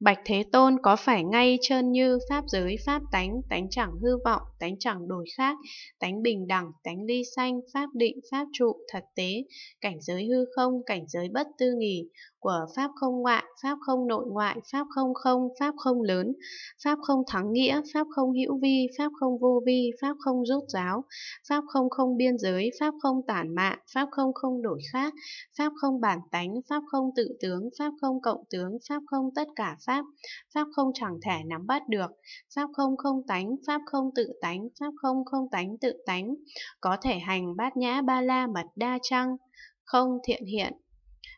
Bạch Thế Tôn có phải ngay trơn như pháp giới pháp tánh, tánh chẳng hư vọng, tánh chẳng đổi khác, tánh bình đẳng, tánh ly sanh, pháp định, pháp trụ, thật tế, cảnh giới hư không, cảnh giới bất tư nghỉ, của pháp không ngoại, pháp không nội ngoại, pháp không không, pháp không lớn, pháp không thắng nghĩa, pháp không hữu vi, pháp không vô vi, pháp không rốt giáo, pháp không không biên giới, pháp không tản mạn, pháp không không đổi khác, pháp không bản tánh, pháp không tự tướng, pháp không cộng tướng, pháp không tất cả Pháp, Pháp không chẳng thể nắm bắt được, Pháp không không tánh, Pháp không tự tánh, Pháp không không tánh tự tánh, có thể hành bát nhã ba la mật đa trăng, không thiện hiện,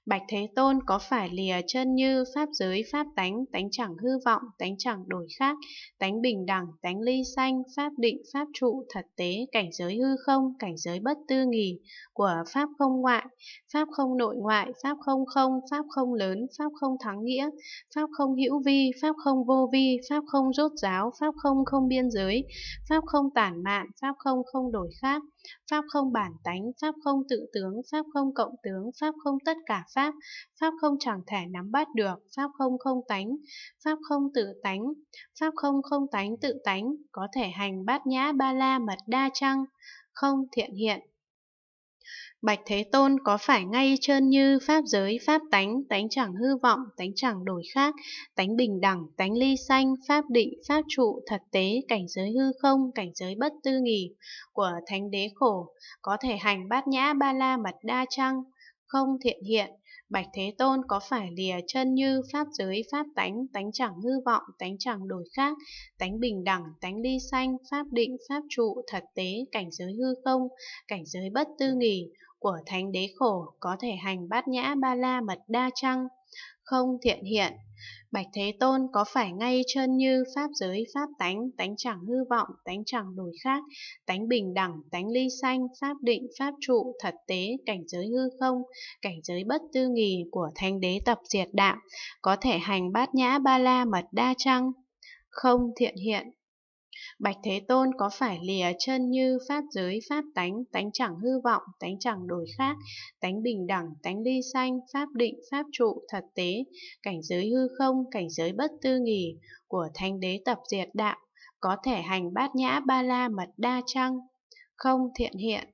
Bạch Thế Tôn có phải lìa chân như pháp giới pháp tánh, tánh chẳng hư vọng, tánh chẳng đổi khác, tánh bình đẳng, tánh ly sanh, pháp định, pháp trụ, thật tế, cảnh giới hư không, cảnh giới bất tư nghỉ, của pháp không ngoại, pháp không nội ngoại, pháp không không, pháp không lớn, pháp không thắng nghĩa, pháp không hữu vi, pháp không vô vi, pháp không rốt giáo, pháp không không biên giới, pháp không tản mạn, pháp không không đổi khác, Pháp không bản tánh, Pháp không tự tướng, Pháp không cộng tướng, Pháp không tất cả Pháp, Pháp không chẳng thể nắm bắt được, Pháp không không tánh, Pháp không tự tánh, Pháp không không tánh tự tánh, có thể hành bát nhã ba la mật đa chăng, không thiện hiện, Bạch Thế Tôn có phải ngay trơn như pháp giới, pháp tánh, tánh chẳng hư vọng, tánh chẳng đổi khác, tánh bình đẳng, tánh ly sanh, pháp định, pháp trụ, thật tế, cảnh giới hư không, cảnh giới bất tư nghỉ của thánh đế khổ, có thể hành bát nhã ba la mật đa chăng, không thiện hiện, Bạch Thế Tôn có phải lìa chân như pháp giới pháp tánh, tánh chẳng hư vọng, tánh chẳng đổi khác, tánh bình đẳng, tánh ly sanh, pháp định, pháp trụ, thật tế, cảnh giới hư không, cảnh giới bất tư nghỉ, của thánh đế khổ có thể hành bát nhã ba la mật đa chăng? Không thiện hiện. Bạch Thế Tôn có phải ngay chân như pháp giới pháp tánh, tánh chẳng hư vọng, tánh chẳng đổi khác, tánh bình đẳng, tánh ly sanh, pháp định, pháp trụ, thật tế, cảnh giới hư không, cảnh giới bất tư nghì của thánh đế tập diệt đạo, có thể hành bát nhã ba la mật đa chăng? Không thiện hiện bạch thế tôn có phải lìa chân như pháp giới pháp tánh tánh chẳng hư vọng tánh chẳng đổi khác tánh bình đẳng tánh ly sanh pháp định pháp trụ thật tế cảnh giới hư không cảnh giới bất tư nghỉ của Thanh đế tập diệt đạo có thể hành bát nhã ba la mật đa chăng không thiện hiện